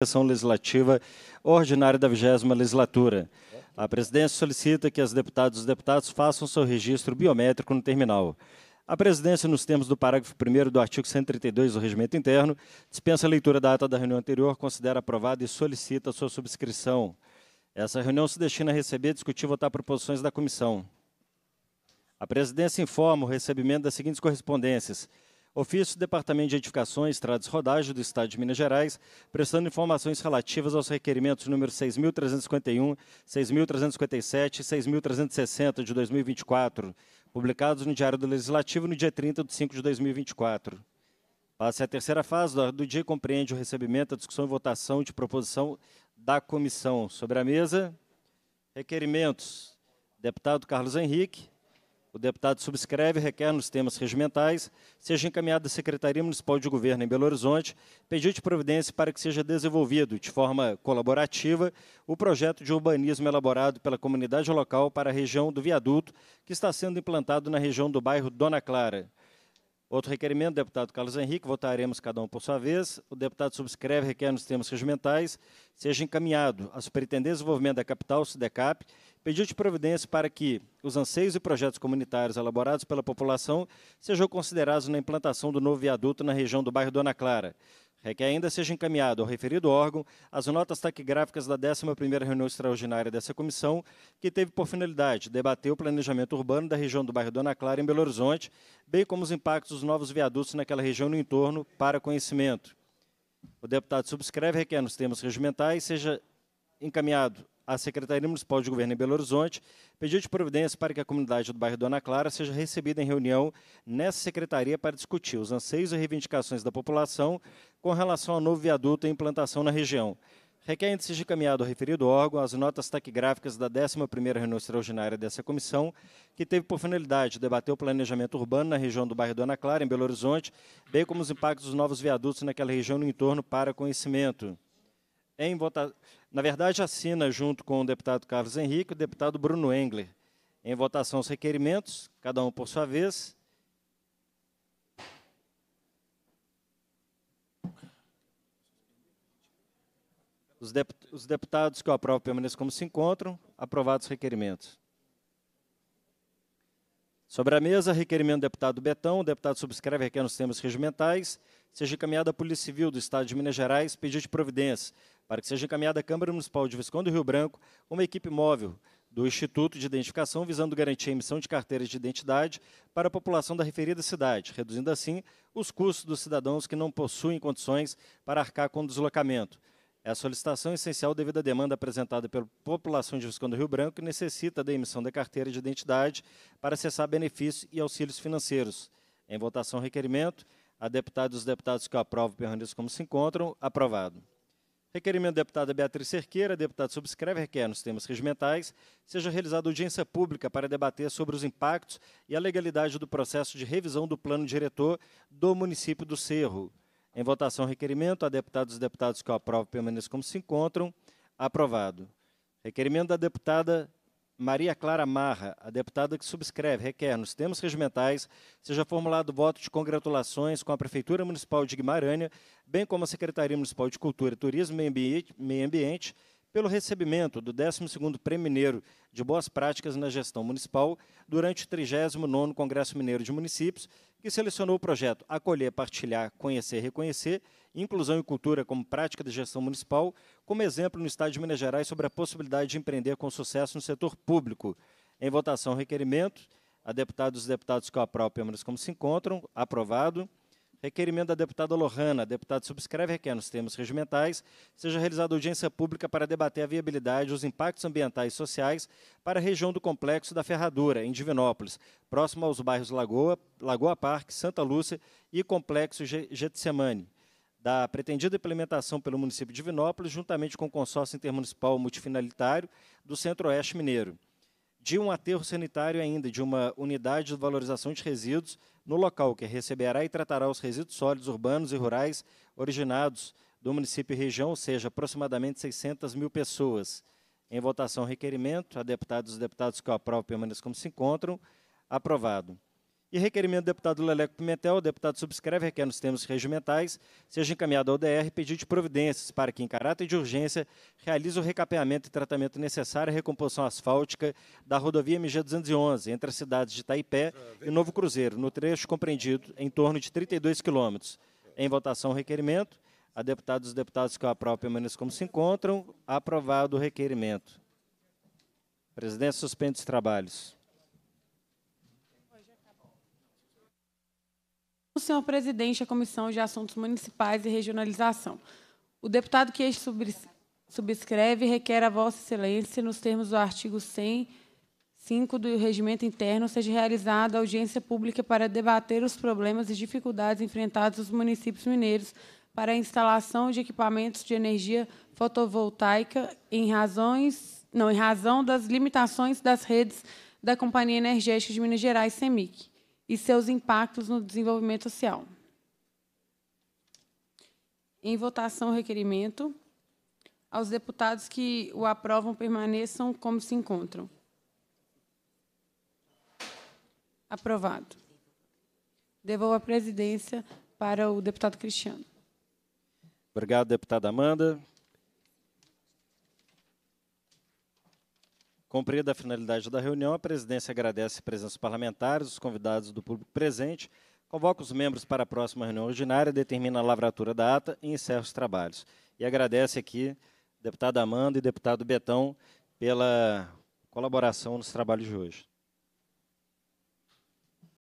Sessão Legislativa Ordinária da 20 Legislatura. A presidência solicita que as deputadas e os deputados façam seu registro biométrico no terminal. A presidência, nos termos do parágrafo 1 do artigo 132 do Regimento Interno, dispensa a leitura da ata da reunião anterior, considera aprovada e solicita sua subscrição. Essa reunião se destina a receber, discutir e votar proposições da comissão. A presidência informa o recebimento das seguintes correspondências ofício do Departamento de Edificações, Estradas e Rodagem do Estado de Minas Gerais, prestando informações relativas aos requerimentos número 6.351, 6.357 e 6.360 de 2024, publicados no Diário do Legislativo no dia 30 de 5 de 2024. Passa a terceira fase do, do dia compreende o recebimento, a discussão e votação de proposição da comissão. Sobre a mesa, requerimentos. Deputado Carlos Henrique, o deputado subscreve e requer nos temas regimentais seja encaminhado à Secretaria Municipal de Governo em Belo Horizonte pedido de providência para que seja desenvolvido de forma colaborativa o projeto de urbanismo elaborado pela comunidade local para a região do viaduto que está sendo implantado na região do bairro Dona Clara. Outro requerimento, deputado Carlos Henrique, votaremos cada um por sua vez. O deputado subscreve requer nos termos regimentais, seja encaminhado à Superintendência de Desenvolvimento da Capital, SUDECAP, pedido de providência para que os anseios e projetos comunitários elaborados pela população sejam considerados na implantação do novo viaduto na região do bairro Dona Clara requer é ainda seja encaminhado ao referido órgão as notas taquigráficas da 11ª reunião extraordinária dessa comissão, que teve por finalidade debater o planejamento urbano da região do bairro Dona Clara em Belo Horizonte, bem como os impactos dos novos viadutos naquela região no entorno para conhecimento. O deputado subscreve requer nos termos regimentais seja encaminhado a Secretaria Municipal de Governo em Belo Horizonte, pediu de providência para que a comunidade do bairro Dona Clara seja recebida em reunião nessa secretaria para discutir os anseios e reivindicações da população com relação ao novo viaduto e implantação na região. Requer de encaminhado ao referido órgão as notas taquigráficas da 11ª reunião extraordinária dessa comissão, que teve por finalidade debater o planejamento urbano na região do bairro Dona Clara, em Belo Horizonte, bem como os impactos dos novos viadutos naquela região no entorno para conhecimento em votação. Na verdade, assina junto com o deputado Carlos Henrique o deputado Bruno Engler. Em votação os requerimentos, cada um por sua vez. Os, deputados que eu aprovo permaneçam como se encontram. Aprovados os requerimentos. Sobre a mesa, requerimento do deputado Betão. O deputado subscreve requer nos termos regimentais. Seja encaminhada à Polícia Civil do Estado de Minas Gerais, pedido de providência, para que seja encaminhada à Câmara Municipal de Visconde do Rio Branco uma equipe móvel do Instituto de Identificação, visando garantir a emissão de carteiras de identidade para a população da referida cidade, reduzindo assim os custos dos cidadãos que não possuem condições para arcar com o deslocamento. É a solicitação essencial devido à demanda apresentada pela população de Visconde do Rio Branco, que necessita da emissão da carteira de identidade para acessar benefícios e auxílios financeiros. Em votação, requerimento. A deputada e os deputados que o aprovam permaneçam como se encontram. Aprovado. Requerimento da deputada Beatriz Cerqueira, deputado subscreve requer nos temas regimentais, seja realizada audiência pública para debater sobre os impactos e a legalidade do processo de revisão do plano diretor do município do Cerro, em votação, requerimento. A deputada os deputados que o aprovam permaneçam como se encontram. Aprovado. Requerimento da deputada Maria Clara Marra, a deputada que subscreve, requer, nos termos regimentais, seja formulado voto de congratulações com a Prefeitura Municipal de Guimarães, bem como a Secretaria Municipal de Cultura, Turismo e Meio Ambiente pelo recebimento do 12º Prêmio Mineiro de Boas Práticas na Gestão Municipal durante o 39º Congresso Mineiro de Municípios, que selecionou o projeto Acolher, Partilhar, Conhecer, Reconhecer, Inclusão e Cultura como Prática de Gestão Municipal, como exemplo no Estado de Minas Gerais sobre a possibilidade de empreender com sucesso no setor público. Em votação, requerimento. A deputada e os deputados que o aprovem menos como se encontram. Aprovado. Requerimento da deputada Lohana. Deputado subscreve requer nos termos regimentais seja realizada audiência pública para debater a viabilidade e os impactos ambientais e sociais para a região do Complexo da Ferradura, em Divinópolis, próximo aos bairros Lagoa, Lagoa Parque, Santa Lúcia e Complexo Getsemane da pretendida implementação pelo município de Divinópolis, juntamente com o consórcio intermunicipal multifinalitário do Centro-Oeste Mineiro de um aterro sanitário ainda, de uma unidade de valorização de resíduos no local, que receberá e tratará os resíduos sólidos urbanos e rurais originados do município e região, ou seja, aproximadamente 600 mil pessoas. Em votação, requerimento. A deputada e deputados que o aprovam permaneçam como se encontram. Aprovado. E requerimento do deputado Leleco Pimentel, o deputado subscreve, requer nos termos regimentais, seja encaminhado ao DR pedido de providências para que, em caráter de urgência, realize o recapeamento e tratamento necessário à recomposição asfáltica da rodovia MG211, entre as cidades de Taipé ah, e Novo Cruzeiro, no trecho compreendido em torno de 32 quilômetros. Em votação, o requerimento. A deputada e os deputados que eu aprovo permaneçam como se encontram. Aprovado o requerimento. Presidente suspende os trabalhos. o senhor presidente da Comissão de Assuntos Municipais e Regionalização. O deputado que este subscreve requer a Vossa Excelência, nos termos do artigo 105 do Regimento Interno, seja realizada audiência pública para debater os problemas e dificuldades enfrentados nos municípios mineiros para a instalação de equipamentos de energia fotovoltaica em razões, não, em razão das limitações das redes da Companhia Energética de Minas Gerais, CEMIC e seus impactos no desenvolvimento social. Em votação, o requerimento. Aos deputados que o aprovam, permaneçam como se encontram. Aprovado. Devolvo a presidência para o deputado Cristiano. Obrigado, deputada Amanda. Cumprida a finalidade da reunião, a presidência agradece a presença dos parlamentares, os convidados do público presente, convoca os membros para a próxima reunião ordinária, determina a lavratura da ata e encerra os trabalhos. E agradece aqui, deputada Amanda e deputado Betão, pela colaboração nos trabalhos de hoje.